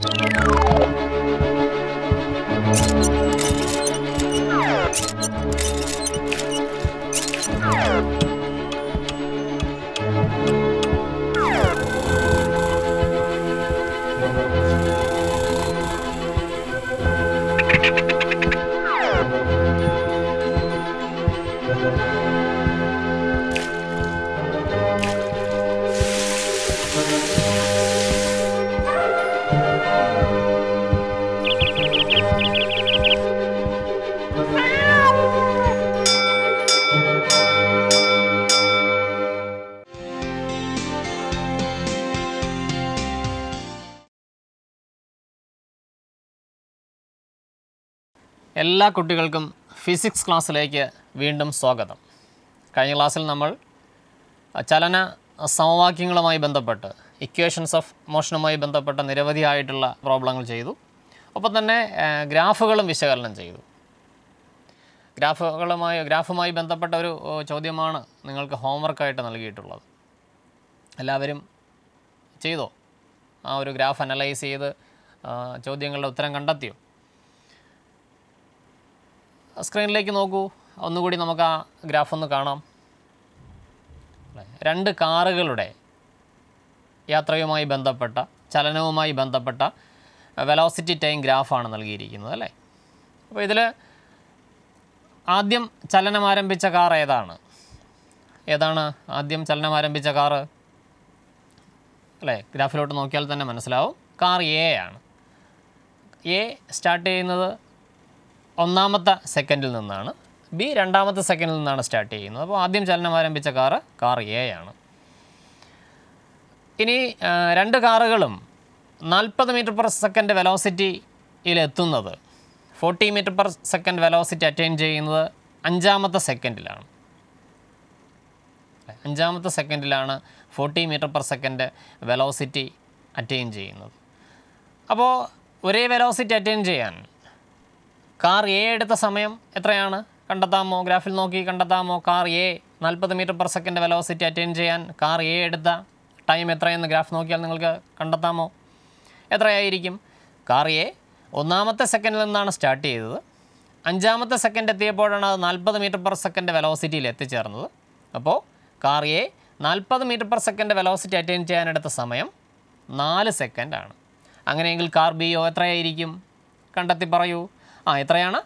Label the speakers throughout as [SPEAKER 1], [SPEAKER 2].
[SPEAKER 1] Thank you. എല്ലാ കുട്ടികൾക്കും physics ക്ലാസ്സിലേക്ക് വീണ്ടും സ്വാഗതം കഴിഞ്ഞ ക്ലാസ്സിൽ നമ്മൾ ചലന സമവാക്യങ്ങളുമായി ബന്ധപ്പെട്ട് ഇക്വേഷൻസ് ഓഫ് മോഷനുമായി ബന്ധപ്പെട്ട നിരവധിയായിട്ടുള്ള പ്രോബ്ലങ്ങൾ ചെയ്തു ഒപ്പം തന്നെ ഗ്രാഫുകളും വിശകലനം ചെയ്തു ഗ്രാഫുകളുമായി ഗ്രാഫുമായി ബന്ധപ്പെട്ട ഒരു ചോദ്യമാണ് നിങ്ങൾക്ക് ഹോംവർക്കായിട്ട് നൽകിയിട്ടുള്ളത് എല്ലാവരും ചെയ്തോ ആ ഒരു ഗ്രാഫ് അനലൈസ് ചെയ്ത് ചോദ്യങ്ങളുടെ ഉത്തരം കണ്ടെത്തിയോ സ്ക്രീനിലേക്ക് നോക്കൂ ഒന്നുകൂടി നമുക്ക് ആ ഗ്രാഫ് ഒന്ന് കാണാം രണ്ട് കാറുകളുടെ യാത്രയുമായി ബന്ധപ്പെട്ട ചലനവുമായി ബന്ധപ്പെട്ട വെലോസിറ്റി ടൈം ഗ്രാഫാണ് നൽകിയിരിക്കുന്നത് അല്ലേ അപ്പോൾ ഇതിൽ ആദ്യം ചലനം ആരംഭിച്ച കാർ ഏതാണ് ഏതാണ് ആദ്യം ചലനം ആരംഭിച്ച കാറ് അല്ലേ ഗ്രാഫിലോട്ട് നോക്കിയാൽ തന്നെ മനസ്സിലാവും കാർ എ ആണ് എ സ്റ്റാർട്ട് ചെയ്യുന്നത് ഒന്നാമത്തെ സെക്കൻഡിൽ നിന്നാണ് ബി രണ്ടാമത്തെ സെക്കൻഡിൽ നിന്നാണ് സ്റ്റാർട്ട് ചെയ്യുന്നത് അപ്പോൾ ആദ്യം ചലനം ആരംഭിച്ച കാറ് കാർ എ ആണ് ഇനി രണ്ട് കാറുകളും നാൽപ്പത് മീറ്റർ പെർ സെക്കൻഡ് വെലോസിറ്റിയിൽ എത്തുന്നത് forty metre per second velocity attain ചെയ്യുന്നത് അഞ്ചാമത്തെ സെക്കൻഡിലാണ് അഞ്ചാമത്തെ സെക്കൻഡിലാണ് forty metre per second velocity attain ചെയ്യുന്നത് അപ്പോൾ ഒരേ വെലോസിറ്റി അറ്റൈൻ ചെയ്യാൻ കാർ എ എടുത്ത സമയം എത്രയാണ് കണ്ടെത്താമോ ഗ്രാഫിൽ നോക്കി കണ്ടെത്താമോ കാർ എ നാൽപ്പത് metre per second velocity attain ചെയ്യാൻ കാർ എ എടുത്ത ടൈം എത്രയെന്ന് ഗ്രാഫ് നോക്കിയാൽ നിങ്ങൾക്ക് കണ്ടെത്താമോ എത്രയായിരിക്കും കാർ എ ഒന്നാമത്തെ സെക്കൻഡിൽ നിന്നാണ് സ്റ്റാർട്ട് ചെയ്തത് അഞ്ചാമത്തെ സെക്കൻഡ് എത്തിയപ്പോഴാണ് അത് നാൽപ്പത് മീറ്റർ പെർ സെക്കൻഡ് വെലോസിറ്റിയിൽ എത്തിച്ചേർന്നത് അപ്പോൾ കാർ എ നാൽപ്പത് metre per second velocity attain ചെയ്യാനെടുത്ത സമയം നാല് സെക്കൻഡാണ് അങ്ങനെയെങ്കിൽ കാർ ബി എത്രയായിരിക്കും കണ്ടെത്തി പറയൂ ആ എത്രയാണ്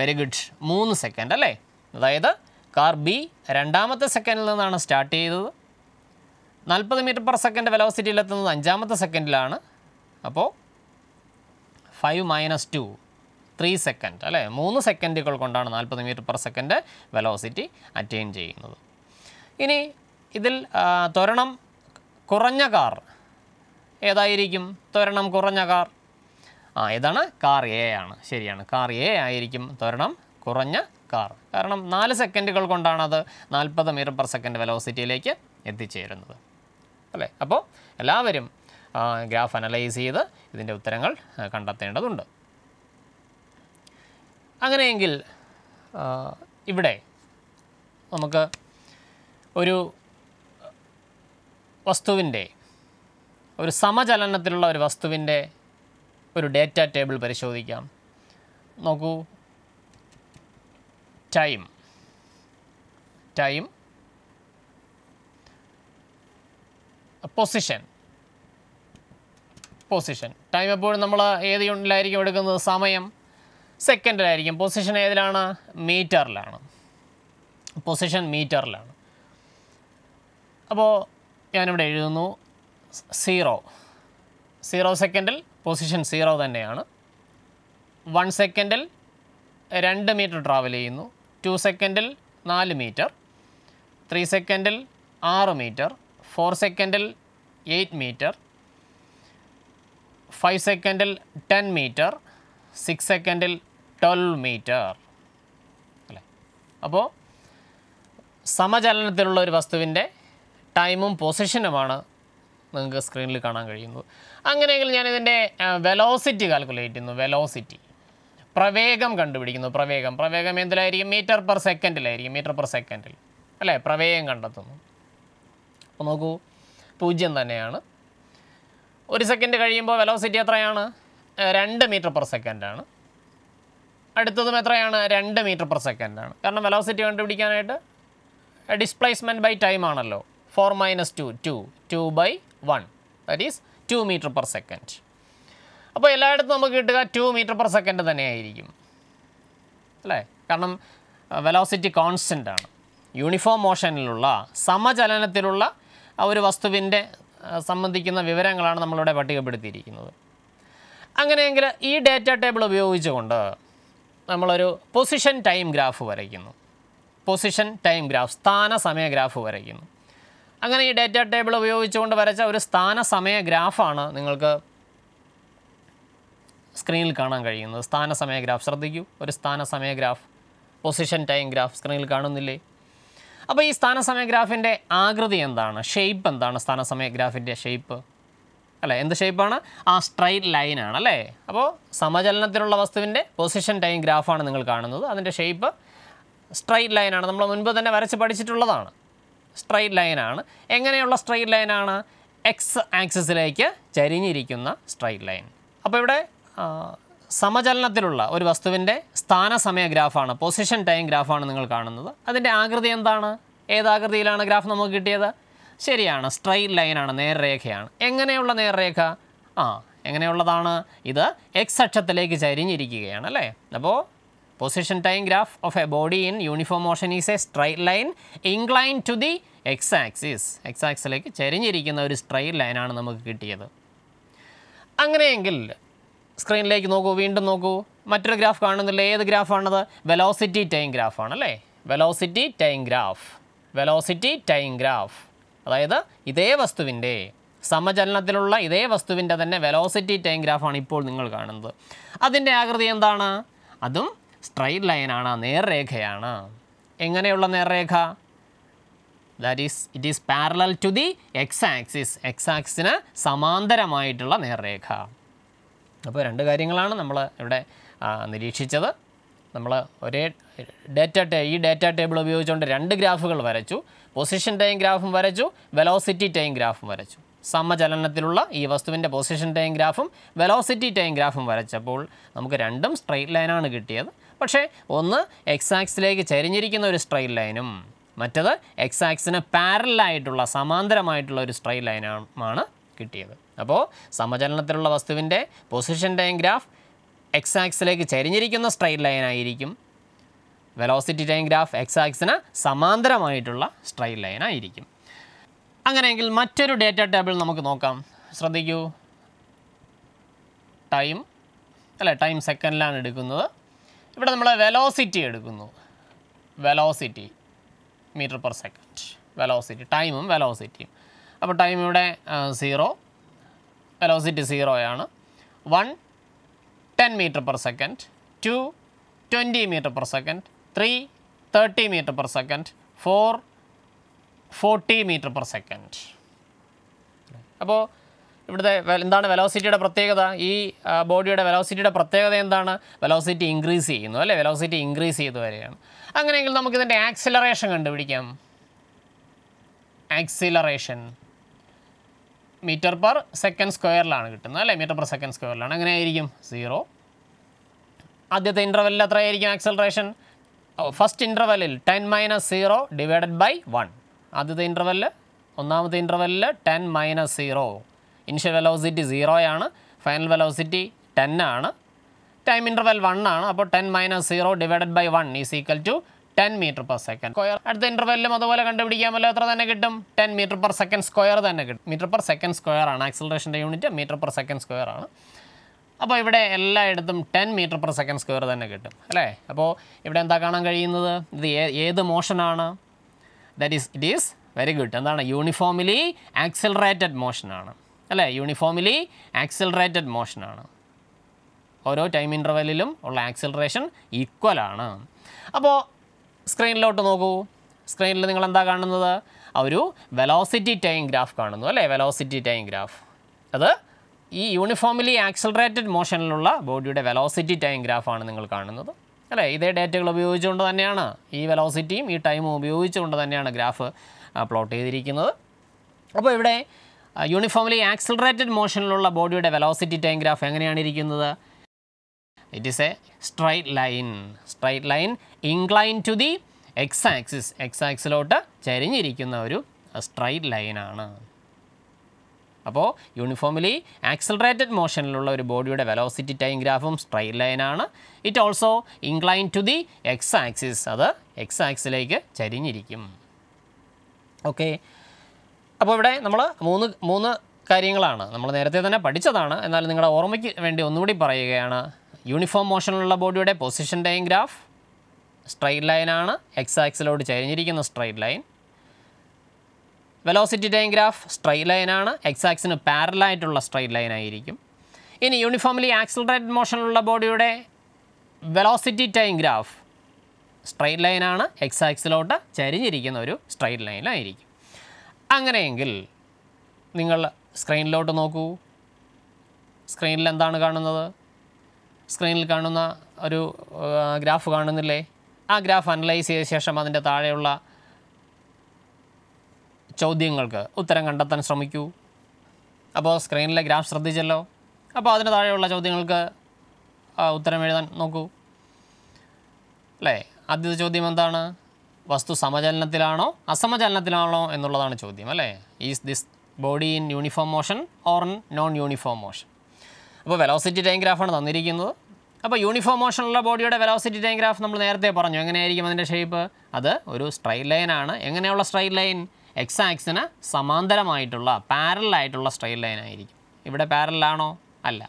[SPEAKER 1] വെരി ഗുഡ് മൂന്ന് സെക്കൻഡ് അല്ലേ അതായത് കാർ ബി രണ്ടാമത്തെ സെക്കൻഡിൽ നിന്നാണ് സ്റ്റാർട്ട് ചെയ്തത് നാൽപ്പത് മീറ്റർ പെർ സെക്കൻഡ് വെലോസിറ്റിയിലെത്തുന്നത് അഞ്ചാമത്തെ സെക്കൻഡിലാണ് അപ്പോൾ five minus two three second അല്ലേ മൂന്ന് സെക്കൻഡുകൾ കൊണ്ടാണ് നാൽപ്പത് metre per second velocity attain ചെയ്യുന്നത് ഇനി ഇതിൽ ത്വരണം കുറഞ്ഞ കാർ ഏതായിരിക്കും ത്വരണം കുറഞ്ഞ കാർ ആ ഏതാണ് കാർ എ ആണ് ശരിയാണ് കാർ എ ആയിരിക്കും ത്വരണം കുറഞ്ഞ കാർ കാരണം നാല് സെക്കൻഡുകൾ കൊണ്ടാണ് അത് നാൽപ്പത് മീറ്റർ പെർ സെക്കൻഡ് വെലോസിറ്റിയിലേക്ക് എത്തിച്ചേരുന്നത് അല്ലേ അപ്പോൾ എല്ലാവരും ഗ്രാഫ് അനലൈസ് ചെയ്ത് ഇതിൻ്റെ ഉത്തരങ്ങൾ കണ്ടെത്തേണ്ടതുണ്ട് അങ്ങനെയെങ്കിൽ ഇവിടെ നമുക്ക് ഒരു വസ്തുവിൻ്റെ ഒരു സമചലനത്തിലുള്ള ഒരു വസ്തുവിൻ്റെ ഒരു ഡേറ്റ ടേബിൾ പരിശോധിക്കാം നോക്കൂ time time position position time എപ്പോഴും നമ്മൾ ഏത് യൂണിറ്റിലായിരിക്കും എടുക്കുന്നത് സമയം സെക്കൻഡിലായിരിക്കും പൊസിഷൻ ഏതിലാണ് മീറ്ററിലാണ് പൊസിഷൻ മീറ്ററിലാണ് അപ്പോൾ ഞാനിവിടെ എഴുതുന്നു സീറോ സീറോ സെക്കൻഡിൽ പൊസിഷൻ സീറോ തന്നെയാണ് വൺ സെക്കൻഡിൽ രണ്ട് മീറ്റർ ട്രാവൽ ചെയ്യുന്നു ടു സെക്കൻഡിൽ നാല് മീറ്റർ ത്രീ സെക്കൻഡിൽ ആറ് മീറ്റർ ഫോർ സെക്കൻഡിൽ എയ്റ്റ് മീറ്റർ ഫൈവ് സെക്കൻഡിൽ ടെൻ മീറ്റർ സിക്സ് സെക്കൻഡിൽ ട്വൽവ് മീറ്റർ അല്ലേ അപ്പോൾ സമചലനത്തിലുള്ള ഒരു വസ്തുവിൻ്റെ ടൈമും പൊസിഷനുമാണ് നിങ്ങൾക്ക് സ്ക്രീനിൽ കാണാൻ കഴിയുന്നു അങ്ങനെയെങ്കിൽ ഞാനിതിൻ്റെ വെലോസിറ്റി കാൽക്കുലേറ്റ് ചെയ്യുന്നു വെലോസിറ്റി പ്രവേഗം കണ്ടുപിടിക്കുന്നു പ്രവേഗം പ്രവേഗം എന്തിലായിരിക്കും മീറ്റർ പെർ സെക്കൻഡിലായിരിക്കും മീറ്റർ പെർ സെക്കൻഡിൽ അല്ലേ പ്രവേഗം കണ്ടെത്തുന്നു അപ്പോൾ നോക്കൂ പൂജ്യം തന്നെയാണ് ഒരു സെക്കൻഡ് കഴിയുമ്പോൾ വെലോസിറ്റി എത്രയാണ് രണ്ട് മീറ്റർ പെർ സെക്കൻഡാണ് അടുത്തതും എത്രയാണ് രണ്ട് മീറ്റർ പെർ സെക്കൻഡാണ് കാരണം വെലോസിറ്റി കണ്ടുപിടിക്കാനായിട്ട് ഡിസ്പ്ലേസ്മെൻറ്റ് ബൈ ടൈം ആണല്ലോ four minus two two two by one that is two metre per second അപ്പോൾ എല്ലായിടത്തും നമുക്ക് കിട്ടുക ടു മീറ്റർ പെർ സെക്കൻഡ് തന്നെയായിരിക്കും അല്ലേ കാരണം വെലോസിറ്റി കോൺസ്റ്റൻ്റ് ആണ് യൂണിഫോം മോഷനിലുള്ള സമചലനത്തിലുള്ള ഒരു വസ്തുവിൻ്റെ സംബന്ധിക്കുന്ന വിവരങ്ങളാണ് നമ്മളിവിടെ പട്ടികപ്പെടുത്തിയിരിക്കുന്നത് അങ്ങനെയെങ്കിൽ ഈ ഡേറ്റ ടേബിൾ ഉപയോഗിച്ചുകൊണ്ട് നമ്മളൊരു പൊസിഷൻ ടൈം ഗ്രാഫ് വരയ്ക്കുന്നു പൊസിഷൻ ടൈം ഗ്രാഫ് സ്ഥാന സമയ ഗ്രാഫ് വരയ്ക്കുന്നു അങ്ങനെ ഈ ഡേറ്റ ടേബിൾ ഉപയോഗിച്ചുകൊണ്ട് വരച്ച ഒരു സ്ഥാന സമയ ഗ്രാഫാണ് നിങ്ങൾക്ക് സ്ക്രീനിൽ കാണാൻ കഴിയുന്നത് സ്ഥാന സമയ ഗ്രാഫ് ശ്രദ്ധിക്കൂ ഒരു സ്ഥാന സമയ ഗ്രാഫ് പൊസിഷൻ ടൈം ഗ്രാഫ് സ്ക്രീനിൽ കാണുന്നില്ലേ അപ്പോൾ ഈ സ്ഥാന സമയ ഗ്രാഫിൻ്റെ ആകൃതി എന്താണ് ഷേപ്പ് എന്താണ് സ്ഥാന സമയ ഗ്രാഫിൻ്റെ ഷേപ്പ് അല്ലേ എന്ത് ഷേപ്പാണ് ആ സ്ട്രൈറ്റ് ലൈനാണ് അല്ലേ അപ്പോൾ സമചലനത്തിലുള്ള വസ്തുവിൻ്റെ പൊസിഷൻ ടൈം ഗ്രാഫാണ് നിങ്ങൾ കാണുന്നത് അതിൻ്റെ ഷേപ്പ് സ്ട്രൈറ്റ് ലൈനാണ് നമ്മൾ മുൻപ് തന്നെ വരച്ച് പഠിച്ചിട്ടുള്ളതാണ് സ്ട്രൈറ്റ് ലൈനാണ് എങ്ങനെയുള്ള സ്ട്രൈറ്റ് ലൈനാണ് എക്സ് ആക്സിസിലേക്ക് ചരിഞ്ഞിരിക്കുന്ന സ്ട്രൈറ്റ് ലൈൻ അപ്പോൾ ഇവിടെ സമചലനത്തിലുള്ള ഒരു വസ്തുവിൻ്റെ സ്ഥാനസമയ ഗ്രാഫാണ് പൊസിഷൻ ടൈം ഗ്രാഫാണ് നിങ്ങൾ കാണുന്നത് അതിൻ്റെ ആകൃതി എന്താണ് ഏതാകൃതിയിലാണ് ഗ്രാഫ് നമുക്ക് കിട്ടിയത് ശരിയാണ് സ്ട്രൈറ്റ് ലൈനാണ് നേർരേഖയാണ് എങ്ങനെയുള്ള നേർരേഖ ആ എങ്ങനെയുള്ളതാണ് ഇത് എക്സ് അക്ഷത്തിലേക്ക് ചരിഞ്ഞിരിക്കുകയാണ് അല്ലേ അപ്പോൾ Position time graph of a body in uniform motion is a straight line inclined to the X axis X ആക്സിലേക്ക് ചെരിഞ്ഞിരിക്കുന്ന ഒരു ലൈൻ ലൈനാണ് നമുക്ക് കിട്ടിയത് അങ്ങനെയെങ്കിൽ സ്ക്രീനിലേക്ക് നോക്കൂ വീണ്ടും നോക്കൂ മറ്റൊരു ഗ്രാഫ് കാണുന്നില്ല ഏത് ഗ്രാഫാണത് വെലോസിറ്റി ടൈം ഗ്രാഫാണ് അല്ലേ velocity time graph velocity time graph അതായത് ഇതേ വസ്തുവിൻ്റെ സമചലനത്തിലുള്ള ഇതേ വസ്തുവിൻ്റെ തന്നെ വെലോസിറ്റി ടൈം ഗ്രാഫാണ് ഇപ്പോൾ നിങ്ങൾ കാണുന്നത് അതിൻ്റെ ആകൃതി എന്താണ് അതും സ്ട്രൈറ്റ് ലൈനാണ് നേർരേഖയാണ് എങ്ങനെയുള്ള നേർരേഖ that is it is parallel to the X axis X ആക്സിന് സമാന്തരമായിട്ടുള്ള നേർരേഖ അപ്പോൾ രണ്ട് കാര്യങ്ങളാണ് നമ്മൾ ഇവിടെ നിരീക്ഷിച്ചത് നമ്മൾ ഒരേ ഡേറ്റ ടേ ഈ ഡേറ്റ ടേബിൾ ഉപയോഗിച്ചുകൊണ്ട് രണ്ട് ഗ്രാഫുകൾ വരച്ചു പൊസിഷൻ ടൈം ഗ്രാഫും വരച്ചു വെലോസിറ്റി ടൈം ഗ്രാഫും വരച്ചു സമചലനത്തിലുള്ള ഈ വസ്തുവിൻ്റെ പൊസിഷൻ ടൈം ഗ്രാഫും വെലോസിറ്റി ടൈം ഗ്രാഫും വരച്ചപ്പോൾ നമുക്ക് രണ്ടും സ്ട്രെയിറ്റ് ലൈനാണ് കിട്ടിയത് പക്ഷേ ഒന്ന് എക്സാക്സിലേക്ക് ചരിഞ്ഞിരിക്കുന്ന ഒരു സ്ട്രൈറ്റ് ലൈനും മറ്റത് എക്സാക്സിന് പാരലായിട്ടുള്ള സമാന്തരമായിട്ടുള്ള ഒരു സ്ട്രൈറ്റ് ലൈനാണ് കിട്ടിയത് അപ്പോൾ സമചലനത്തിലുള്ള വസ്തുവിൻ്റെ പൊസിഷൻ ഡയഗ്രാഫ് എക്സാക്സിലേക്ക് ചരിഞ്ഞിരിക്കുന്ന സ്ട്രൈറ്റ് ലൈനായിരിക്കും വെലോസിറ്റി ഡയഗ്രാഫ് എക്സാക്സിന് സമാന്തരമായിട്ടുള്ള സ്ട്രൈറ്റ് ലൈനായിരിക്കും അങ്ങനെയെങ്കിൽ മറ്റൊരു ഡേറ്റ ടേബിൾ നമുക്ക് നോക്കാം ശ്രദ്ധിക്കൂ ടൈം അല്ലേ ടൈം സെക്കൻഡിലാണ് എടുക്കുന്നത് ഇവിടെ നമ്മൾ വെലോസിറ്റി എടുക്കുന്നു velocity metre per second velocity ടൈമും വെലോസിറ്റിയും അപ്പോൾ ടൈം ഇവിടെ സീറോ വെലോസിറ്റി സീറോയാണ് one ten metre per second two twenty metre per second three thirty metre per second four forty metre per second അപ്പോൾ ഇവിടുത്തെ എന്താണ് വെലോസിറ്റിയുടെ പ്രത്യേകത ഈ ബോഡിയുടെ വെലോസിറ്റിയുടെ പ്രത്യേകത എന്താണ് വെലോസിറ്റി ഇൻക്രീസ് ചെയ്യുന്നു അല്ലേ വെലോസിറ്റി ഇൻക്രീസ് ചെയ്ത് വരികയാണ് അങ്ങനെയെങ്കിൽ നമുക്കിതിൻ്റെ ആക്സിലറേഷൻ കണ്ടുപിടിക്കാം ആക്സിലറേഷൻ മീറ്റർ പെർ സെക്കൻഡ് സ്ക്വയറിലാണ് കിട്ടുന്നത് അല്ലേ മീറ്റർ പെർ സെക്കൻഡ് സ്ക്വയറിലാണ് അങ്ങനെ ആയിരിക്കും സീറോ ആദ്യത്തെ ഇൻ്റർവെല്ലിൽ എത്രയായിരിക്കും ആക്സിലറേഷൻ ഫസ്റ്റ് ഇൻ്റർവെല്ലിൽ ten minus zero divided by one ആദ്യത്തെ ഇൻ്റർവെല്ലിൽ ഒന്നാമത്തെ ഇൻ്റർവെല്ലിൽ ten minus zero initial velocity സീറോയാണ് ഫൈനൽ വെലോസിറ്റി ടെൻ ആണ് ടൈം ഇൻ്റർവെൽ വൺ ആണ് അപ്പോൾ ten minus zero divided by one is equal to ten metre per second square അടുത്ത ഇൻ്റർവെല്ലും അതുപോലെ കണ്ടുപിടിക്കാമല്ലോ എത്ര തന്നെ കിട്ടും ten metre per second square തന്നെ കിട്ടും മീറ്റർ പെർ സെക്കൻഡ് സ്ക്വയർ ആണ് ആക്സിലറേഷൻ്റെ unit metre per second square ആണ് അപ്പോൾ ഇവിടെ എല്ലായിടത്തും ten metre per second square തന്നെ കിട്ടും അല്ലേ അപ്പോൾ ഇവിടെ എന്താ കാണാൻ കഴിയുന്നത് ഇത് ഏത് മോഷനാണ് that is it is very good എന്താണ് യൂണിഫോമിലി ആക്സിലറേറ്റഡ് മോഷനാണ് അല്ലേ യൂണിഫോമിലി ആക്സിലറേറ്റഡ് മോഷനാണ് ഓരോ ടൈം ഇൻ്റർവെല്ലിലും ഉള്ള ആക്സിലറേഷൻ ഈക്വലാണ് അപ്പോൾ സ്ക്രീനിലോട്ട് നോക്കൂ സ്ക്രീനിൽ നിങ്ങൾ എന്താ കാണുന്നത് ഒരു വെലോസിറ്റി ടൈം ഗ്രാഫ് കാണുന്നു അല്ലേ വെലോസിറ്റി ടൈം ഗ്രാഫ് അത് ഈ യൂണിഫോമിലി ആക്സിലറേറ്റഡ് മോഷനിലുള്ള ബോഡിയുടെ വെലോസിറ്റി ടൈം ഗ്രാഫാണ് നിങ്ങൾ കാണുന്നത് അല്ലേ ഇതേ ഡേറ്റകൾ ഉപയോഗിച്ചുകൊണ്ട് തന്നെയാണ് ഈ വെലോസിറ്റിയും ഈ ടൈമും ഉപയോഗിച്ചുകൊണ്ട് തന്നെയാണ് ഗ്രാഫ് പ്ലോട്ട് ചെയ്തിരിക്കുന്നത് അപ്പോൾ ഇവിടെ യൂണിഫോമിലി ആക്സിലറേറ്റഡ് മോഷനിലുള്ള ബോഡിയുടെ വെലോസിറ്റി ടൈം ഗ്രാഫ് എങ്ങനെയാണ് ഇരിക്കുന്നത് it is a straight line straight line incline to the X axis X ആക്സിലോട്ട് ചരിഞ്ഞിരിക്കുന്ന ഒരു സ്ട്രൈറ്റ് ലൈനാണ് അപ്പോൾ യൂണിഫോമിലി ആക്സിലറേറ്റഡ് മോഷനിലുള്ള ഒരു ബോഡിയുടെ വെലോസിറ്റി ടൈം ഗ്രാഫും സ്ട്രൈറ്റ് ലൈനാണ് it also incline to the X axis അത് എക്സ് ആക്സിലേക്ക് ചരിഞ്ഞിരിക്കും ഓക്കെ അപ്പോൾ ഇവിടെ നമ്മൾ മൂന്ന് മൂന്ന് കാര്യങ്ങളാണ് നമ്മൾ നേരത്തെ തന്നെ പഠിച്ചതാണ് എന്നാൽ നിങ്ങളുടെ ഓർമ്മയ്ക്ക് വേണ്ടി ഒന്നുകൂടി പറയുകയാണ് യൂണിഫോം മോഷനിലുള്ള ബോഡിയുടെ പൊസിഷൻ ഗ്രാഫ് സ്ട്രൈറ്റ് ലൈനാണ് എക്സ് ആക്സിലോട് ചരിഞ്ഞിരിക്കുന്ന straight line velocity graph straight ലൈനാണ് എക്സ് ആക്സിന് പാരലായിട്ടുള്ള സ്ട്രൈറ്റ് ലൈനായിരിക്കും ഇനി യൂണിഫോംലി ആക്സിലറേറ്റഡ് മോഷനിലുള്ള ബോഡിയുടെ വെലോസിറ്റി ടൈം ഗ്രാഫ് സ്ട്രൈറ്റ് ലൈനാണ് എക്സ് ആക്സിലോട്ട് ചരിഞ്ഞിരിക്കുന്ന ഒരു സ്ട്രൈറ്റ് ലൈനായിരിക്കും അങ്ങനെയെങ്കിൽ നിങ്ങൾ സ്ക്രീനിലോട്ട് നോക്കൂ സ്ക്രീനിൽ എന്താണ് കാണുന്നത് സ്ക്രീനിൽ കാണുന്ന ഒരു ഗ്രാഫ് കാണുന്നില്ലേ ആ ഗ്രാഫ് അനലൈസ് ചെയ്ത ശേഷം അതിൻ്റെ താഴെയുള്ള ചോദ്യങ്ങൾക്ക് ഉത്തരം കണ്ടെത്താൻ ശ്രമിക്കൂ അപ്പോൾ സ്ക്രീനിലെ ഗ്രാഫ് ശ്രദ്ധിച്ചല്ലോ അപ്പോൾ അതിൻ്റെ താഴെയുള്ള ചോദ്യങ്ങൾക്ക് ഉത്തരം എഴുതാൻ നോക്കൂ അല്ലേ ആദ്യത്തെ ചോദ്യം എന്താണ് വസ്തു സമചലനത്തിലാണോ അസമചലനത്തിലാണോ എന്നുള്ളതാണ് ചോദ്യം അല്ലേ is this body in uniform motion or non uniform motion അപ്പോൾ വെലോസിറ്റി ടൈം തന്നിരിക്കുന്നത് അപ്പോൾ യൂണിഫോം മോഷനുള്ള ബോഡിയുടെ വെലോസിറ്റി ടൈം നമ്മൾ നേരത്തെ പറഞ്ഞു എങ്ങനെയായിരിക്കും അതിൻ്റെ ഷേപ്പ് അത് ഒരു സ്ട്രൈറ്റ് ലൈനാണ് എങ്ങനെയുള്ള സ്ട്രൈറ്റ് ലൈൻ എക്സ് ആക്സിന് സമാന്തരമായിട്ടുള്ള പാരലായിട്ടുള്ള സ്ട്രൈറ്റ് ലൈൻ ആയിരിക്കും ഇവിടെ പാരലാണോ അല്ല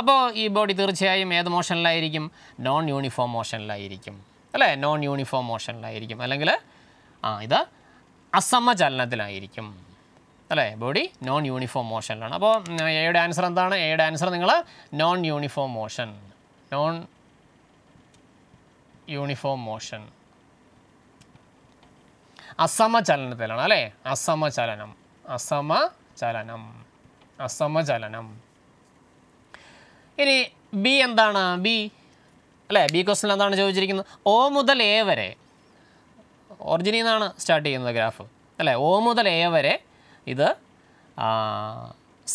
[SPEAKER 1] അപ്പോൾ ഈ ബോഡി തീർച്ചയായും ഏത് മോഷനിലായിരിക്കും നോൺ യൂണിഫോം മോഷനിലായിരിക്കും അല്ലേ നോൺ യൂണിഫോം മോഷനിലായിരിക്കും അല്ലെങ്കിൽ ആ ഇത് അസമചലനത്തിലായിരിക്കും അല്ലേ ബോഡി നോൺ യൂണിഫോം മോഷനിലാണ് അപ്പോൾ എയുടെ ആൻസർ എന്താണ് എയുടെ ആൻസർ നിങ്ങൾ non uniform motion non uniform motion അസമചലനത്തിലാണ് അല്ലേ അസമചലനം അസമചലനം അസമചലനം ഇനി ബി എന്താണ് ബി അല്ലേ ബി ക്വസ്റ്റിൽ എന്താണ് ചോദിച്ചിരിക്കുന്നത് ഓ മുതൽ എ വരെ ഒറിജിനിൽ നിന്നാണ് സ്റ്റാർട്ട് ചെയ്യുന്നത് ഗ്രാഫ് അല്ലേ ഓ മുതൽ എ വരെ ഇത്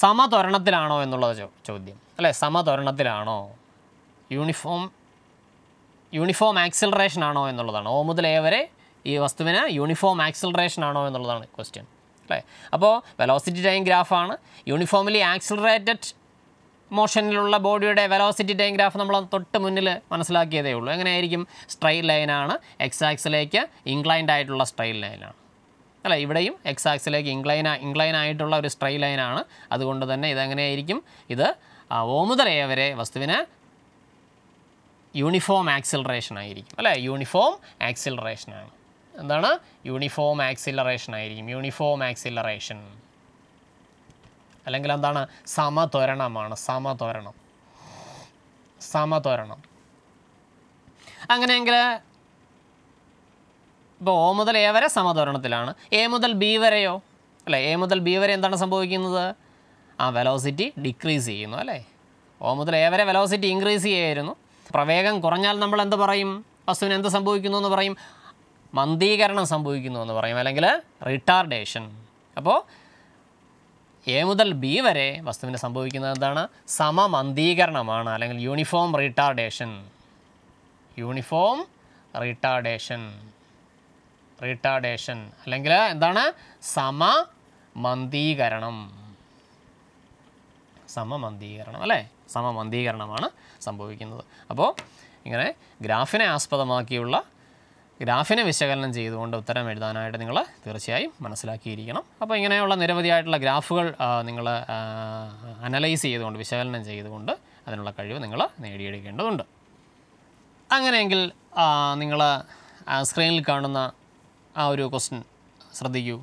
[SPEAKER 1] സമതൊരണത്തിലാണോ എന്നുള്ളത് ചോദ്യം അല്ലേ സമതൊരണത്തിലാണോ യൂണിഫോം യൂണിഫോം ആക്സിലറേഷൻ ആണോ എന്നുള്ളതാണ് ഓ മുതൽ എ വരെ ഈ വസ്തുവിന് യൂണിഫോം ആക്സിലറേഷൻ ആണോ എന്നുള്ളതാണ് ക്വസ്റ്റ്യൻ അല്ലേ അപ്പോൾ വെലോസിറ്റി ടൈം ഗ്രാഫാണ് യൂണിഫോംലി ആക്സിലറേറ്റഡ് മോഷനിലുള്ള ബോഡിയുടെ വെലോസിറ്റി ടൈം ഗ്രാഫ് നമ്മൾ തൊട്ട് മുന്നിൽ മനസ്സിലാക്കിയതേ ഉള്ളൂ എങ്ങനെയായിരിക്കും സ്ട്രൈറ്റ് ലൈനാണ് എക്സ് ഇൻക്ലൈൻഡ് ആയിട്ടുള്ള സ്ട്രൈറ്റ് ലൈനാണ് അല്ല ഇവിടെയും എക്സ് ആക്സിലേക്ക് ഇൻക്ലൈൻ ഇൻക്ലൈൻ ആയിട്ടുള്ള ഒരു സ്ട്രൈറ്റ് ലൈനാണ് അതുകൊണ്ട് തന്നെ ഇതെങ്ങനെയായിരിക്കും ഇത് ഓമുതലയെ വരെ വസ്തുവിന് യൂണിഫോം ആക്സിലറേഷൻ ആയിരിക്കും അല്ലേ യൂണിഫോം ആക്സിലറേഷനാണ് എന്താണ് യൂണിഫോം ആക്സിലറേഷൻ ആയിരിക്കും യൂണിഫോം ആക്സിലറേഷൻ അല്ലെങ്കിൽ എന്താണ് സമത്വരണമാണ് സമത്വരണം സമത്വരണം അങ്ങനെയെങ്കിൽ ഇപ്പോൾ ഒ മുതൽ എ വരെ സമതോരണത്തിലാണ് എ മുതൽ ബി വരെയോ അല്ലേ എ മുതൽ ബി വരെ എന്താണ് സംഭവിക്കുന്നത് ആ വെലോസിറ്റി ഡിക്രീസ് ചെയ്യുന്നു അല്ലേ ഓ മുതൽ എ വരെ വെലോസിറ്റി ഇൻക്രീസ് ചെയ്യായിരുന്നു പ്രവേഗം കുറഞ്ഞാൽ നമ്മൾ എന്ത് പറയും വസ്തുവിന് എന്ത് സംഭവിക്കുന്നു എന്ന് പറയും മന്ദീകരണം സംഭവിക്കുന്നു എന്ന് പറയും അല്ലെങ്കിൽ റിട്ടാർഡേഷൻ അപ്പോൾ എ മുതൽ ബി വരെ വസ്തുവിന് സംഭവിക്കുന്നത് എന്താണ് സമമന്ദീകരണമാണ് അല്ലെങ്കിൽ യൂണിഫോം റീട്ടാർഡേഷൻ യൂണിഫോം റീട്ടാർഡേഷൻ റീട്ടാർഡേഷൻ അല്ലെങ്കിൽ എന്താണ് സമമന്ദീകരണം സമമന്ദീകരണം അല്ലേ സമമന്ദീകരണമാണ് സംഭവിക്കുന്നത് അപ്പോൾ ഇങ്ങനെ ഗ്രാഫിനെ ആസ്പദമാക്കിയുള്ള ഗ്രാഫിനെ വിശകലനം ചെയ്തുകൊണ്ട് ഉത്തരം എഴുതാനായിട്ട് നിങ്ങൾ തീർച്ചയായും മനസ്സിലാക്കിയിരിക്കണം അപ്പോൾ ഇങ്ങനെയുള്ള നിരവധിയായിട്ടുള്ള ഗ്രാഫുകൾ നിങ്ങൾ അനലൈസ് ചെയ്തുകൊണ്ട് വിശകലനം ചെയ്തുകൊണ്ട് അതിനുള്ള കഴിവ് നിങ്ങൾ നേടിയെടുക്കേണ്ടതുണ്ട് അങ്ങനെയെങ്കിൽ നിങ്ങൾ സ്ക്രീനിൽ കാണുന്ന ആ ഒരു ക്വസ്റ്റ്യൻ ശ്രദ്ധിക്കൂ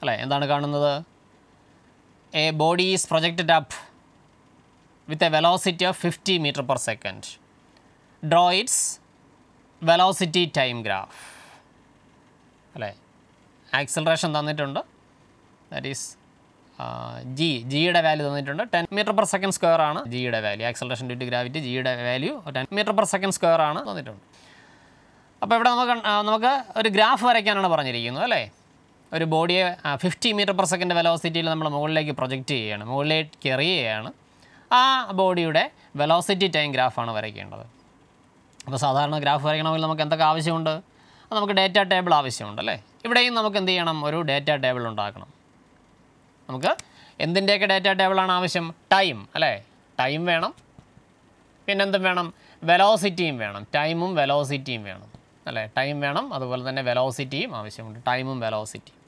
[SPEAKER 1] അല്ലേ എന്താണ് കാണുന്നത് a body is projected up with a velocity of fifty metre per second draw its velocity time graph അല്ലേ ആക്സിലറേഷൻ തന്നിട്ടുണ്ട് ദാറ്റ് ഈസ് ജി ജിയുടെ വാല്യൂ തന്നിട്ടുണ്ട് ten metre per second square ആണ് ജിയുടെ value acceleration due to gravity ജിയുടെ value ten metre per second square ആണ് തന്നിട്ടുണ്ട് അപ്പോൾ ഇവിടെ നമുക്ക് നമുക്ക് ഒരു ഗ്രാഫ് വരയ്ക്കാനാണ് പറഞ്ഞിരിക്കുന്നത് അല്ലേ ഒരു ബോഡിയെ ഫിഫ്റ്റി മീറ്റർ പെർ സെക്കൻഡ് വെലോസിറ്റിയിൽ നമ്മൾ മുകളിലേക്ക് പ്രൊജക്റ്റ് ചെയ്യുകയാണ് മുകളിലേക്ക് എറിയുകയാണ് ആ ബോഡിയുടെ വെലോസിറ്റി ടൈം ഗ്രാഫാണ് വരയ്ക്കേണ്ടത് അപ്പോൾ സാധാരണ ഗ്രാഫ് വരയ്ക്കണമെങ്കിൽ നമുക്ക് എന്തൊക്കെ ആവശ്യമുണ്ട് നമുക്ക് ഡേറ്റ ടേബിൾ ആവശ്യമുണ്ട് അല്ലേ ഇവിടെയും നമുക്ക് എന്ത് ചെയ്യണം ഒരു ഡേറ്റ ടേബിൾ ഉണ്ടാക്കണം നമുക്ക് എന്തിൻ്റെയൊക്കെ ഡേറ്റ ടേബിളാണ് ആവശ്യം ടൈം അല്ലേ ടൈം വേണം പിന്നെ എന്തും വേണം വെലോസിറ്റിയും വേണം ടൈമും വെലോസിറ്റിയും വേണം അല്ലേ ടൈം വേണം അതുപോലെ തന്നെ വെലോസിറ്റിയും ആവശ്യമുണ്ട് ടൈമും വെലോസിറ്റിയും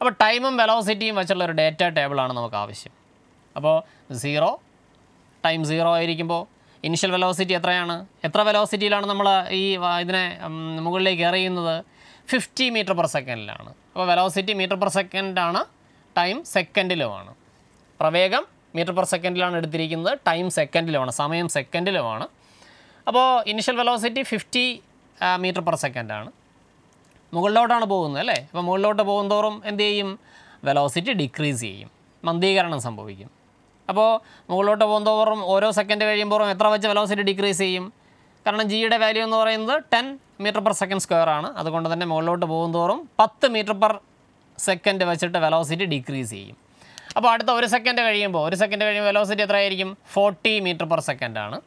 [SPEAKER 1] അപ്പോൾ ടൈമും വെലോസിറ്റിയും വെച്ചുള്ള ഒരു ഡേറ്റ ടേബിളാണ് നമുക്ക് ആവശ്യം അപ്പോൾ സീറോ ടൈം സീറോ ആയിരിക്കുമ്പോൾ ഇനിഷ്യൽ വെലോസിറ്റി എത്രയാണ് എത്ര വെലോസിറ്റിയിലാണ് നമ്മൾ ഈ ഇതിനെ മുകളിലേക്ക് എറിയുന്നത് ഫിഫ്റ്റി മീറ്റർ പെർ സെക്കൻഡിലാണ് അപ്പോൾ വെലോസിറ്റി മീറ്റർ പെർ സെക്കൻഡാണ് ടൈം സെക്കൻഡിലുമാണ് പ്രവേഗം മീറ്റർ പെർ സെക്കൻഡിലാണ് എടുത്തിരിക്കുന്നത് ടൈം സെക്കൻഡിലുമാണ് സമയം സെക്കൻഡിലുമാണ് അപ്പോൾ initial velocity fifty metre per സെക്കൻഡാണ് മുകളിലോട്ടാണ് പോകുന്നത് അല്ലേ അപ്പോൾ മുകളിലോട്ട് പോകുന്നതോറും എന്ത് ചെയ്യും വെലോസിറ്റി ഡിക്രീസ് ചെയ്യും മന്ദീകരണം സംഭവിക്കും അപ്പോൾ മുകളിലോട്ട് പോകുന്നതോറും ഓരോ സെക്കൻഡ് കഴിയുമ്പോഴും എത്ര വെച്ച് വെലോസിറ്റി ഡിക്രീസ് ചെയ്യും കാരണം ജിയുടെ വാല്യൂ എന്ന് പറയുന്നത് ten metre per second square ആണ് അതുകൊണ്ട് തന്നെ മുകളിലോട്ട് പോകുന്നതോറും പത്ത് മീറ്റർ പെർ സെക്കൻഡ് വെച്ചിട്ട് വെലോസിറ്റി ഡിക്രീസ് ചെയ്യും അപ്പോൾ അടുത്ത ഒരു സെക്കൻഡ് കഴിയുമ്പോൾ ഒരു സെക്കൻഡ് കഴിയുമ്പോൾ വെലോസിറ്റി എത്രയായിരിക്കും ഫോർട്ടി മീറ്റർ പെർ സെക്കൻഡ് ആണ്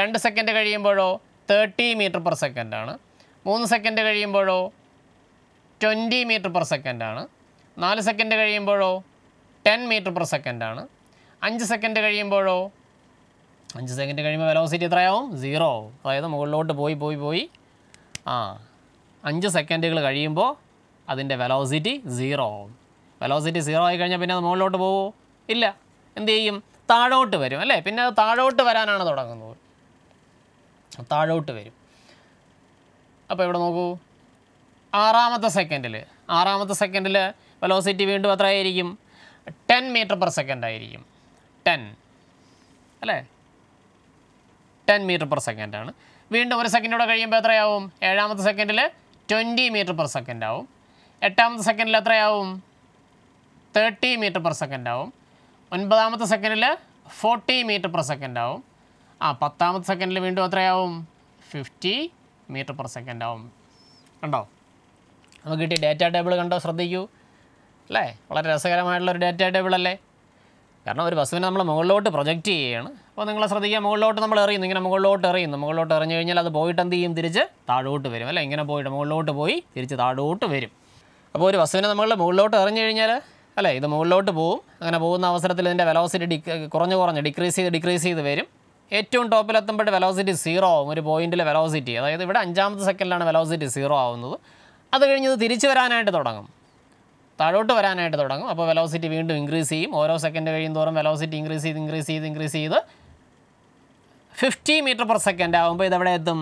[SPEAKER 1] രണ്ട് സെക്കൻഡ് കഴിയുമ്പോഴോ തേർട്ടി മീറ്റർ പെർ സെക്കൻഡ് ആണ് മൂന്ന് സെക്കൻഡ് കഴിയുമ്പോഴോ ട്വൻറ്റി മീറ്റർ പെർ സെക്കൻഡ് ആണ് നാല് സെക്കൻഡ് കഴിയുമ്പോഴോ ടെൻ മീറ്റർ പെർ സെക്കൻഡ് ആണ് അഞ്ച് സെക്കൻഡ് കഴിയുമ്പോഴോ അഞ്ച് സെക്കൻഡ് കഴിയുമ്പോൾ വെലോസിറ്റി എത്രയാവും സീറോ അതായത് മുകളിലോട്ട് പോയി പോയി പോയി ആ അഞ്ച് സെക്കൻഡുകൾ കഴിയുമ്പോൾ അതിൻ്റെ വെലോസിറ്റി സീറോ വെലോസിറ്റി സീറോ ആയി കഴിഞ്ഞാൽ പിന്നെ അത് മുകളിലോട്ട് പോവോ ഇല്ല എന്ത് ചെയ്യും താഴോട്ട് വരും അല്ലേ പിന്നെ അത് താഴോട്ട് വരാനാണ് തുടങ്ങുന്നത് താഴോട്ട് വരും അപ്പോൾ ഇവിടെ നോക്കൂ ആറാമത്തെ സെക്കൻഡിൽ ആറാമത്തെ സെക്കൻഡിൽ വെലോസിറ്റി വീണ്ടും എത്രയായിരിക്കും ടെൻ മീറ്റർ പെർ സെക്കൻഡ് ആയിരിക്കും ടെൻ അല്ലേ ടെൻ മീറ്റർ പെർ സെക്കൻഡ് ആണ് വീണ്ടും ഒരു സെക്കൻഡൂടെ കഴിയുമ്പോൾ എത്രയാവും ഏഴാമത്തെ സെക്കൻഡിൽ ട്വൻറ്റി മീറ്റർ പെർ സെക്കൻഡ് ആവും എട്ടാമത്തെ സെക്കൻഡിൽ എത്രയാവും തേർട്ടി മീറ്റർ പെർ സെക്കൻഡ് ആവും ഒൻപതാമത്തെ സെക്കൻഡിൽ ഫോർട്ടി മീറ്റർ പെർ സെക്കൻഡ് ആവും ആ പത്താമത്തെ സെക്കൻഡിൽ വീണ്ടും എത്രയാവും ഫിഫ്റ്റി മീറ്റർ പെർ സെക്കൻഡ് ആവും കണ്ടോ നമുക്ക് കിട്ടിയ ഡേറ്റ ടേബിൾ കണ്ടോ ശ്രദ്ധിക്കൂ അല്ലേ വളരെ രസകരമായിട്ടുള്ളൊരു ഡേറ്റ ടേബിൾ അല്ലേ കാരണം ഒരു വസ്തുവിനെ നമ്മൾ മുകളിലോട്ട് പ്രൊജക്റ്റ് ചെയ്യുകയാണ് അപ്പോൾ നിങ്ങൾ ശ്രദ്ധിക്കുക മുകളിലോട്ട് നമ്മൾ എറിയുന്നു ഇങ്ങനെ മുകളിലോട്ട് എറിയുന്നു മുകളിലോട്ട് എറിഞ്ഞു കഴിഞ്ഞാൽ അത് പോയിട്ട് എന്ത് ചെയ്യും തിരിച്ച് താഴോട്ട് വരും അല്ലേ ഇങ്ങനെ പോയിട്ട് മുകളിലോട്ട് പോയി തിരിച്ച് താഴോട്ട് വരും അപ്പോൾ ഒരു വസ്തുവിനെ നമ്മൾ മുകളിലോട്ട് എറിഞ്ഞു കഴിഞ്ഞാൽ അല്ലേ ഇത് മുകളിലോട്ട് പോവും അങ്ങനെ പോകുന്ന അവസരത്തിൽ ഇതിൻ്റെ വെലോസിറ്റി ഡി കുറഞ്ഞ് കുറഞ്ഞ് ഡിക്രീസ് ചെയ്ത് ഡിക്രീസ് ചെയ്ത് വരും ഏറ്റവും ടോപ്പിലെത്തുമ്പോൾ വെലോസിറ്റി സീറോ ആവും ഒരു പോയിൻറ്റിലെ വെലോസിറ്റി അതായത് ഇവിടെ അഞ്ചാമത്തെ സെക്കൻഡിലാണ് വെലോസിറ്റി സീറോ ആവുന്നത് അത് കഴിഞ്ഞ് ഇത് തിരിച്ചു വരാനായിട്ട് തുടങ്ങും താഴോട്ട് വരാനായിട്ട് തുടങ്ങും അപ്പോൾ വെലോസിറ്റി വീണ്ടും ഇൻക്രീസ് ചെയ്യും ഓരോ സെക്കൻഡ് കഴിയും തോറും വെലോസിറ്റി ഇൻക്രീസ് ചെയ്ത് ഇൻക്രീസ് ചെയ്ത് ഇൻക്രീസ് ചെയ്ത് ഫിഫ്റ്റി മീറ്റർ പെർ സെക്കൻഡ് ആകുമ്പോൾ ഇതെവിടെ എത്തും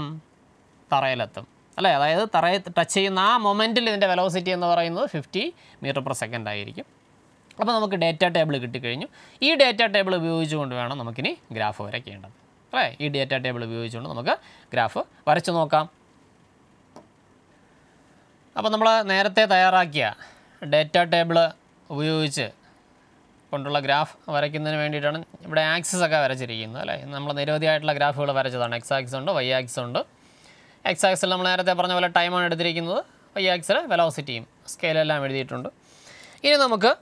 [SPEAKER 1] തറയിലെത്തും അല്ലേ അതായത് തറയിൽ ടച്ച് ചെയ്യുന്ന ആ മൊമെൻറ്റിൽ ഇതിൻ്റെ വെലോസിറ്റി എന്ന് പറയുന്നത് ഫിഫ്റ്റി മീറ്റർ പെർ സെക്കൻഡ് ആയിരിക്കും അപ്പോൾ നമുക്ക് ഡേറ്റ ടേബിൾ കിട്ടിക്കഴിഞ്ഞു ഈ ഡേറ്റ ടേബിൾ ഉപയോഗിച്ചുകൊണ്ട് വേണം നമുക്കിനി ഗ്രാഫ് വരയ്ക്കേണ്ടത് അല്ലേ ഈ ഡേറ്റ ടേബിൾ ഉപയോഗിച്ചുകൊണ്ട് നമുക്ക് ഗ്രാഫ് വരച്ചു നോക്കാം അപ്പോൾ നമ്മൾ നേരത്തെ തയ്യാറാക്കിയ ഡേറ്റ ടേബിൾ ഉപയോഗിച്ച് കൊണ്ടുള്ള ഗ്രാഫ് വരയ്ക്കുന്നതിന് വേണ്ടിയിട്ടാണ് ഇവിടെ ആക്സസ് ഒക്കെ വരച്ചിരിക്കുന്നത് അല്ലേ നമ്മൾ നിരവധിയായിട്ടുള്ള ഗ്രാഫുകൾ വരച്ചതാണ് എക്സ് ആക്സ് ഉണ്ട് വൈ ആക്സ് ഉണ്ട് എക്സ് ആക്സിൽ നമ്മൾ നേരത്തെ പറഞ്ഞ പോലെ ടൈമാണ് എടുത്തിരിക്കുന്നത് വൈ ആക്സിൽ വെലോസിറ്റിയും സ്കെയിലെല്ലാം എഴുതിയിട്ടുണ്ട് ഇനി നമുക്ക്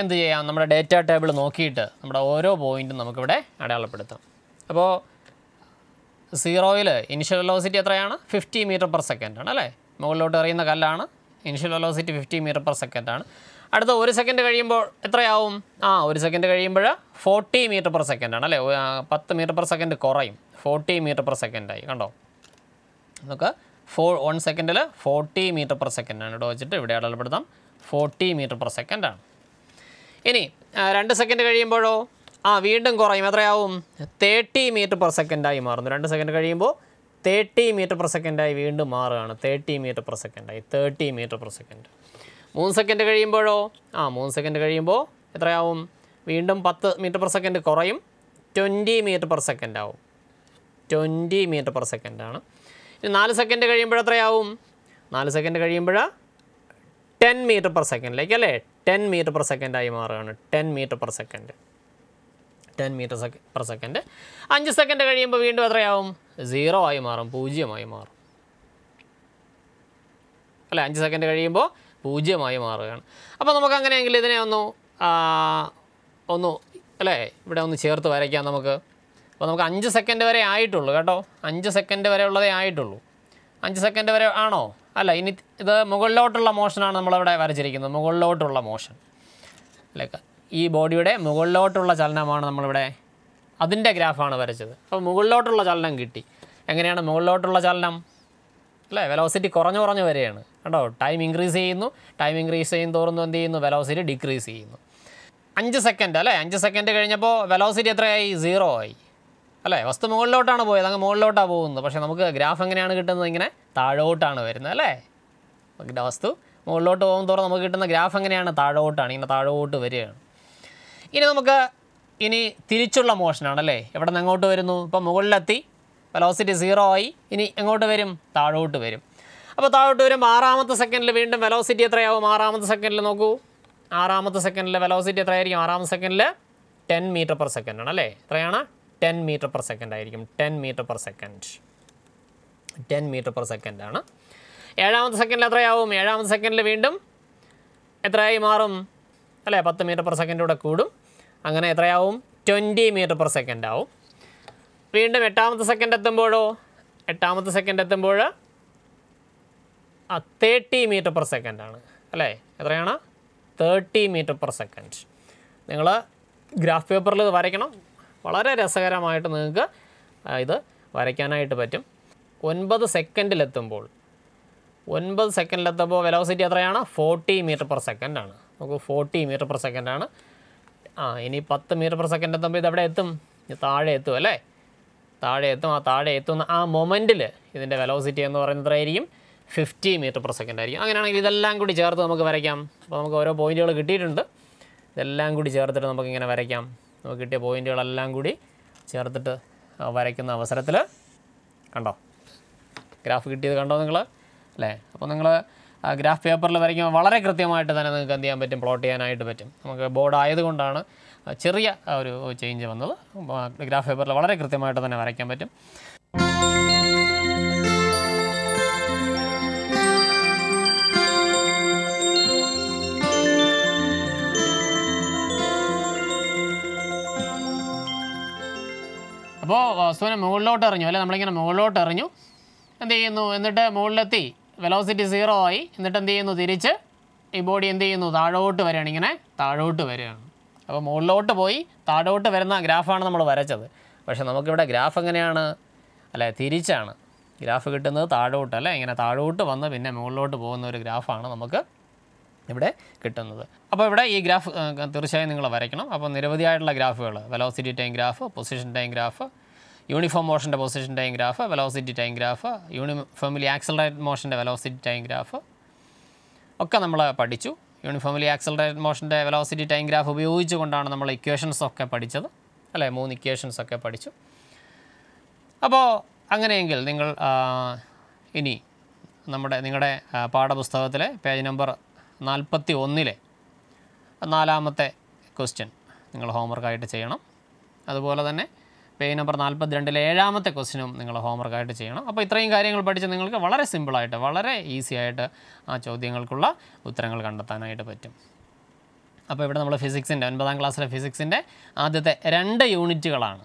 [SPEAKER 1] എന്ത് ചെയ്യാം നമ്മുടെ ഡേറ്റ ടേബിൾ നോക്കിയിട്ട് നമ്മുടെ ഓരോ പോയിൻറ്റും നമുക്കിവിടെ അടയാളപ്പെടുത്താം അപ്പോൾ സീറോയിൽ ഇനിഷ്യൽ വെലോസിറ്റി എത്രയാണ് ഫിഫ്റ്റി മീറ്റർ പെർ സെക്കൻഡ് ആണ് അല്ലേ മുകളിലോട്ട് എറിയുന്ന കല്ലാണ് initial velocity fifty metre per second ആണ് അടുത്ത ഒരു സെക്കൻഡ് കഴിയുമ്പോൾ എത്രയാവും ആ ഒരു സെക്കൻഡ് കഴിയുമ്പോൾ ഫോർട്ടി മീറ്റർ പെർ സെക്കൻഡ് ആണ് അല്ലേ പത്ത് മീറ്റർ പെർ സെക്കൻഡ് കുറയും ഫോർട്ടി മീറ്റർ പെർ സെക്കൻഡായി കണ്ടോ നമുക്ക് ഫോർ വൺ സെക്കൻഡിൽ ഫോർട്ടി മീറ്റർ പെർ ആണ് ഇവിടെ വെച്ചിട്ട് ഇവിടെ അടയാളപ്പെടുത്താം ഫോർട്ടി മീറ്റർ പെർ സെക്കൻഡ് ആണ് ഇനി രണ്ട് സെക്കൻഡ് കഴിയുമ്പോഴോ ആ വീണ്ടും കുറയും എത്രയാവും തേർട്ടി മീറ്റർ പെർ സെക്കൻഡായി മാറുന്നു രണ്ട് സെക്കൻഡ് കഴിയുമ്പോൾ തേർട്ടി മീറ്റർ പെർ സെക്കൻഡായി വീണ്ടും മാറുകയാണ് തേർട്ടി മീറ്റർ പെർ സെക്കൻഡായി തേർട്ടി മീറ്റർ പെർ സെക്കൻഡ് മൂന്ന് സെക്കൻഡ് കഴിയുമ്പോഴോ ആ മൂന്ന് സെക്കൻഡ് കഴിയുമ്പോൾ എത്രയാവും വീണ്ടും പത്ത് മീറ്റർ പെർ സെക്കൻഡ് കുറയും ട്വൻറ്റി മീറ്റർ പെർ സെക്കൻഡ് ആവും ട്വൻറ്റി മീറ്റർ പെർ സെക്കൻഡാണ് ഇനി നാല് സെക്കൻഡ് കഴിയുമ്പോൾ എത്രയാവും നാല് സെക്കൻഡ് കഴിയുമ്പോൾ ടെൻ മീറ്റർ പെർ സെക്കൻഡിലേക്ക് അല്ലേ ടെൻ മീറ്റർ പെർ സെക്കൻഡായി മാറുകയാണ് ten metre per second ten metre സെക്ക പെർ സെക്കൻഡ് അഞ്ച് സെക്കൻഡ് കഴിയുമ്പോൾ വീണ്ടും എത്രയാവും സീറോ ആയി മാറും പൂജ്യമായി മാറും അല്ല അഞ്ച് സെക്കൻഡ് കഴിയുമ്പോൾ പൂജ്യമായി മാറുകയാണ് അപ്പോൾ നമുക്ക് അങ്ങനെയെങ്കിൽ ഇതിനെ ഒന്ന് ഒന്ന് അല്ലേ ഇവിടെ ഒന്ന് ചേർത്ത് വരയ്ക്കാം നമുക്ക് അപ്പോൾ നമുക്ക് അഞ്ച് സെക്കൻഡ് വരെ ആയിട്ടുള്ളൂ കേട്ടോ അഞ്ച് സെക്കൻഡ് വരെ ഉള്ളതേ ആയിട്ടുള്ളൂ അഞ്ച് സെക്കൻഡ് വരെ ആണോ അല്ല ഇനി ഇത് മുകളിലോട്ടുള്ള മോഷനാണ് നമ്മളവിടെ വരച്ചിരിക്കുന്നത് മുകളിലോട്ടുള്ള മോഷൻ അല്ലേ ഈ ബോഡിയുടെ മുകളിലോട്ടുള്ള ചലനമാണ് നമ്മളിവിടെ അതിൻ്റെ ഗ്രാഫാണ് വരച്ചത് അപ്പോൾ മുകളിലോട്ടുള്ള ചലനം കിട്ടി എങ്ങനെയാണ് മുകളിലോട്ടുള്ള ചലനം അല്ലേ വെലോസിറ്റി കുറഞ്ഞു കുറഞ്ഞു വരികയാണ് കേട്ടോ ടൈം ഇൻക്രീസ് ചെയ്യുന്നു ടൈം ഇൻക്രീസ് ചെയ്യും തോറുന്നു എന്ത് ചെയ്യുന്നു വെലോസിറ്റി ഡിക്രീസ് ചെയ്യുന്നു അഞ്ച് സെക്കൻഡ് അല്ലേ അഞ്ച് സെക്കൻഡ് കഴിഞ്ഞപ്പോൾ വെലോസിറ്റി എത്രയായി സീറോ ആയി അല്ലേ വസ്തു മുകളിലോട്ടാണ് പോയത് അങ്ങ് മുകളിലോട്ടാണ് പോകുന്നത് പക്ഷേ നമുക്ക് ഗ്രാഫ് എങ്ങനെയാണ് കിട്ടുന്നത് ഇങ്ങനെ താഴോട്ടാണ് വരുന്നത് അല്ലേ വസ്തു മുകളിലോട്ട് പോകുമ്പോൾ തോറും നമുക്ക് കിട്ടുന്ന ഗ്രാഫ് എങ്ങനെയാണ് താഴോട്ടാണ് ഇങ്ങനെ താഴോട്ട് വരികയാണ് ഇനി നമുക്ക് ഇനി തിരിച്ചുള്ള മോഷനാണ് അല്ലേ എവിടെ നിന്ന് അങ്ങോട്ട് വരുന്നു ഇപ്പോൾ മുകളിലെത്തി വെലോസിറ്റി സീറോ ആയി ഇനി എങ്ങോട്ട് വരും താഴോട്ട് വരും അപ്പോൾ താഴോട്ട് വരും ആറാമത്തെ സെക്കൻഡിൽ വീണ്ടും വെലോസിറ്റി എത്രയാവും ആറാമത്തെ സെക്കൻഡിൽ നോക്കൂ ആറാമത്തെ സെക്കൻഡിൽ വെലോസിറ്റി എത്രയായിരിക്കും ആറാമത്തെ സെക്കൻഡിൽ ടെൻ മീറ്റർ പെർ സെക്കൻഡ് ആണ് അല്ലേ എത്രയാണ് ടെൻ മീറ്റർ പെർ സെക്കൻഡ് ആയിരിക്കും ten metre per second ten metre per second ആണ് ഏഴാമത്തെ സെക്കൻഡിൽ എത്രയാവും ഏഴാമത്തെ സെക്കൻഡിൽ വീണ്ടും എത്രയായി മാറും അല്ലേ പത്ത് മീറ്റർ പെർ സെക്കൻഡ് കൂടെ കൂടും അങ്ങനെ എത്രയാവും ട്വൻറ്റി മീറ്റർ പെർ സെക്കൻഡ് ആവും വീണ്ടും എട്ടാമത്തെ സെക്കൻഡ് എത്തുമ്പോഴോ എട്ടാമത്തെ സെക്കൻഡ് എത്തുമ്പോൾ ആ തേർട്ടി മീറ്റർ പെർ സെക്കൻഡാണ് അല്ലേ എത്രയാണ് തേർട്ടി മീറ്റർ പെർ സെക്കൻഡ് നിങ്ങൾ ഗ്രാഫ് പേപ്പറിൽ ഇത് വരയ്ക്കണം വളരെ രസകരമായിട്ട് നിങ്ങൾക്ക് ഇത് വരയ്ക്കാനായിട്ട് പറ്റും ഒൻപത് സെക്കൻഡിലെത്തുമ്പോൾ ഒൻപത് സെക്കൻഡിലെത്തുമ്പോൾ വെലോസിറ്റി എത്രയാണ് ഫോർട്ടി മീറ്റർ പെർ സെക്കൻഡാണ് നമുക്ക് ഫോർട്ടി മീറ്റർ പെർ സെക്കൻഡാണ് ആ ഇനി പത്ത് മീറ്റർ പെർ സെക്കൻഡ് എത്തുമ്പോൾ എവിടെ എത്തും താഴെ എത്തും അല്ലേ താഴെ എത്തും ആ താഴെ എത്തുന്ന ആ മൊമെൻറ്റിൽ ഇതിൻ്റെ വെലോസിറ്റി എന്ന് പറയുന്നത് ആയിരിക്കും ഫിഫ്റ്റി മീറ്റർ പെർ സെക്കൻഡ് ആയിരിക്കും അങ്ങനെയാണെങ്കിൽ ഇതെല്ലാം കൂടി ചേർത്ത് നമുക്ക് വരയ്ക്കാം അപ്പോൾ നമുക്ക് ഓരോ പോയിൻറ്റുകൾ കിട്ടിയിട്ടുണ്ട് ഇതെല്ലാം കൂടി ചേർത്തിട്ട് നമുക്കിങ്ങനെ വരയ്ക്കാം നമുക്ക് കിട്ടിയ പോയിൻറ്റുകളെല്ലാം കൂടി ചേർത്തിട്ട് വരയ്ക്കുന്ന അവസരത്തിൽ കണ്ടോ ഗ്രാഫ് കിട്ടിയത് കണ്ടോ നിങ്ങൾ അല്ലേ അപ്പോൾ നിങ്ങൾ ഗ്രാഫ് പേപ്പറിൽ വരയ്ക്കുമ്പോൾ വളരെ കൃത്യമായിട്ട് തന്നെ നിങ്ങൾക്ക് എന്ത് ചെയ്യാൻ പറ്റും പ്ലോട്ട് ചെയ്യാനായിട്ട് പറ്റും നമുക്ക് ബോർഡ് ആയതുകൊണ്ടാണ് ചെറിയ ഒരു ചേഞ്ച് വന്നത് ഗ്രാഫ് പേപ്പറിൽ വളരെ കൃത്യമായിട്ട് തന്നെ വരയ്ക്കാൻ പറ്റും അപ്പോൾ വസ്തുവിനെ മുകളിലോട്ട് എറിഞ്ഞു അല്ലെ നമ്മളിങ്ങനെ മുകളിലോട്ട് എറിഞ്ഞു എന്ത് ചെയ്യുന്നു എന്നിട്ട് മുകളിലെത്തി വെലോസിറ്റി സീറോ ആയി എന്നിട്ട് എന്ത് ചെയ്യുന്നു തിരിച്ച് ഈ ബോഡി എന്ത് ചെയ്യുന്നു താഴോട്ട് വരികയാണ് ഇങ്ങനെ താഴോട്ട് വരികയാണ് അപ്പോൾ മുകളിലോട്ട് പോയി താഴോട്ട് വരുന്ന ഗ്രാഫാണ് നമ്മൾ വരച്ചത് പക്ഷേ നമുക്കിവിടെ ഗ്രാഫ് എങ്ങനെയാണ് അല്ലേ തിരിച്ചാണ് ഗ്രാഫ് കിട്ടുന്നത് താഴോട്ട് അല്ലേ ഇങ്ങനെ താഴോട്ട് വന്ന് പിന്നെ മുകളിലോട്ട് പോകുന്ന ഒരു ഗ്രാഫാണ് നമുക്ക് ഇവിടെ കിട്ടുന്നത് അപ്പോൾ ഇവിടെ ഈ ഗ്രാഫ് തീർച്ചയായും നിങ്ങൾ വരയ്ക്കണം അപ്പോൾ നിരവധിയായിട്ടുള്ള ഗ്രാഫുകൾ velocity time graph position time graph uniform മോഷൻ്റെ position time graph velocity time graph uniformly accelerate മോഷൻ്റെ വെലോസിറ്റി ടൈം ഗ്രാഫ് ഒക്കെ നമ്മൾ പഠിച്ചു യൂണിഫോമിലി ആക്സലറേറ്റ് മോഷൻ്റെ വെലോസിറ്റി ടൈം ഗ്രാഫ് ഉപയോഗിച്ചുകൊണ്ടാണ് നമ്മൾ ഇക്വേഷൻസ് ഒക്കെ പഠിച്ചത് അല്ലേ മൂന്ന് ഇക്വേഷൻസ് ഒക്കെ പഠിച്ചു അപ്പോൾ അങ്ങനെയെങ്കിൽ നിങ്ങൾ ഇനി നമ്മുടെ നിങ്ങളുടെ പാഠപുസ്തകത്തിലെ പേജ് നമ്പർ നാൽപ്പത്തി ഒന്നിലെ നാലാമത്തെ ക്വസ്റ്റ്യൻ നിങ്ങൾ ഹോംവർക്കായിട്ട് ചെയ്യണം അതുപോലെ തന്നെ പേജ് നമ്പർ നാൽപ്പത്തിരണ്ടിലെ ഏഴാമത്തെ ക്വസ്റ്റിനും നിങ്ങൾ ഹോംവർക്കായിട്ട് ചെയ്യണം അപ്പോൾ ഇത്രയും കാര്യങ്ങൾ പഠിച്ച് നിങ്ങൾക്ക് വളരെ സിമ്പിളായിട്ട് വളരെ ഈസി ആയിട്ട് ആ ചോദ്യങ്ങൾക്കുള്ള ഉത്തരങ്ങൾ കണ്ടെത്താനായിട്ട് പറ്റും അപ്പോൾ ഇവിടെ നമ്മൾ ഫിസിക്സിൻ്റെ ഒൻപതാം ക്ലാസ്സിലെ ഫിസിക്സിൻ്റെ ആദ്യത്തെ രണ്ട് യൂണിറ്റുകളാണ്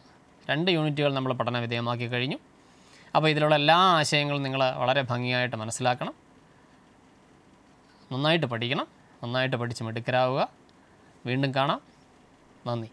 [SPEAKER 1] രണ്ട് യൂണിറ്റുകൾ നമ്മൾ പഠന വിധേയമാക്കി കഴിഞ്ഞു അപ്പോൾ ഇതിലുള്ള എല്ലാ ആശയങ്ങളും നിങ്ങൾ വളരെ ഭംഗിയായിട്ട് മനസ്സിലാക്കണം നന്നായിട്ട് പഠിക്കണം നന്നായിട്ട് പഠിച്ച് മിടുക്കരാവുക വീണ്ടും കാണാം നന്ദി